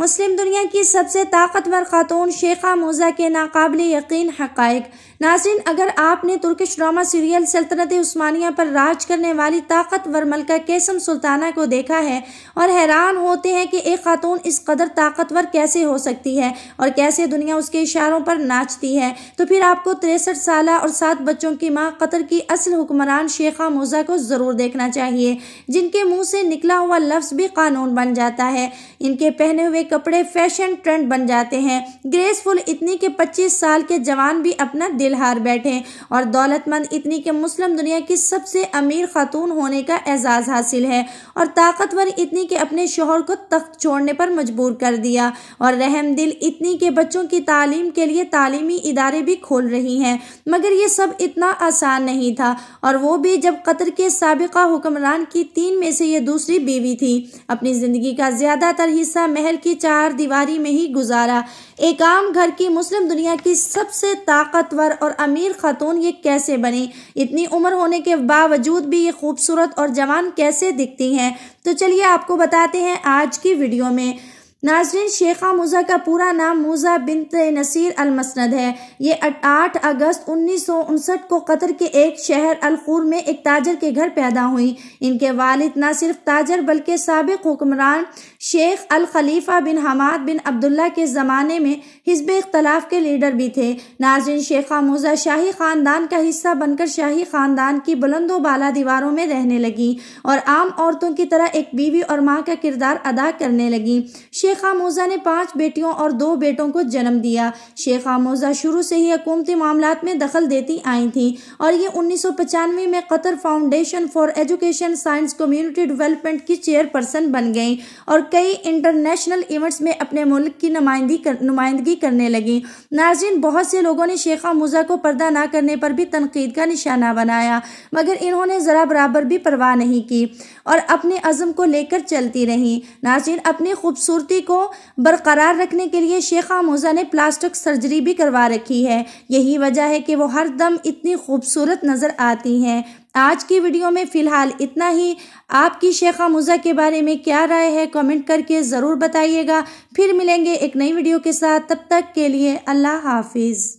मुस्लिम दुनिया की सबसे ताकतवर खातून शेखा मोज़ा के नाकबले यकीन हक़ नासिन अगर आपने तुर्किश ड्रामा सीरियल सल्तनत उस्मानिया पर राज करने वाली ताकतवर मलका केसम सुल्ताना को देखा है और हैरान होते हैं कि एक खातून इस कदर ताकतवर कैसे हो सकती है और कैसे दुनिया उसके इशारों पर नाचती है तो फिर आपको तिरसठ साल और सात बच्चों की माँ कतर की असल हुक्मरान शेखा मोज़ा को ज़रूर देखना चाहिए जिनके मुँह से निकला हुआ लफ्ज़ भी कानून बन जाता है इनके पहने हुए कपड़े फैशन ट्रेंड बन जाते हैं ग्रेसफुल इतनी के 25 साल के जवान भी अपना दिल हार बैठे और दौलतमंद इतनी के मुस्लिम दुनिया की सबसे अमीर खातून होने का एजाज़ हासिल है और ताकतवर इतनी के अपने शोहर को तख्त छोड़ने पर मजबूर कर दिया और रहम दिल इतनी के बच्चों की तालीम के लिए तालीमी इदारे भी खोल रही हैं मगर ये सब इतना आसान नहीं था और वो भी जब कतर के सबका हुक्मरान की तीन में से ये दूसरी बीवी थी अपनी ज़िंदगी का ज़्यादातर हिस्सा महल की चार दीवारी में ही गुजारा एक आम घर की मुस्लिम दुनिया की सबसे ताकतवर और अमीर खातून ये कैसे बनी इतनी उम्र होने के बावजूद भी ये खूबसूरत और जवान कैसे दिखती हैं तो चलिए आपको बताते हैं आज की वीडियो में नाजरीन शेखा मूज़ा का पूरा नाम मूज़ा बिन नसीर अलमसनद है ये आठ अगस्त उन्नीस सौ उनसठ को कतर के एक शहर अलखूर में एक ताजर के घर पैदा हुई इनके वालिद न सिर्फ ताजर बल्कि सबक हुक्मरान शेख अल खलीफा बिन हमाद बिन अब्दुल्ला के ज़माने में हिजब इख्तलाफ के लीडर भी थे नाजरीन शेखा मूज़ा शाही ख़ानदान का हिस्सा बनकर शाही ख़ानदान की बुलंदो बाला दीवारों में रहने लगी और आम औरतों की तरह एक बीवी और माँ का किरदार अदा करने लगी शेख आमोजा ने पांच बेटियों और दो बेटों को जन्म दिया शेख आमोजा शुरू से ही हकूमती मामला में दखल देती आई थी और ये उन्नीस में Qatar foundation for education science community development की चेयरपर्सन बन गई और कई इंटरनेशनल इवेंट्स में अपने मुल्क की नुमाइंदी कर, नुमाइंदगी करने लगी नाजिन बहुत से लोगों ने शेख आमोजा को पर्दा ना करने पर भी तनकीद का निशाना बनाया मगर इन्होंने ज़रा बराबर भी परवाह नहीं की और अपने अज़म को लेकर चलती रही नाजिन अपनी खूबसूरती तंदरुस्ती को बरकरार रखने के लिए शेख आमोज़ा ने प्लास्टिक सर्जरी भी करवा रखी है यही वजह है कि वो हर दम इतनी खूबसूरत नज़र आती हैं आज की वीडियो में फ़िलहाल इतना ही आपकी शेख आमोज़ा के बारे में क्या राय है कमेंट करके ज़रूर बताइएगा फिर मिलेंगे एक नई वीडियो के साथ तब तक के लिए अल्लाह हाफिज़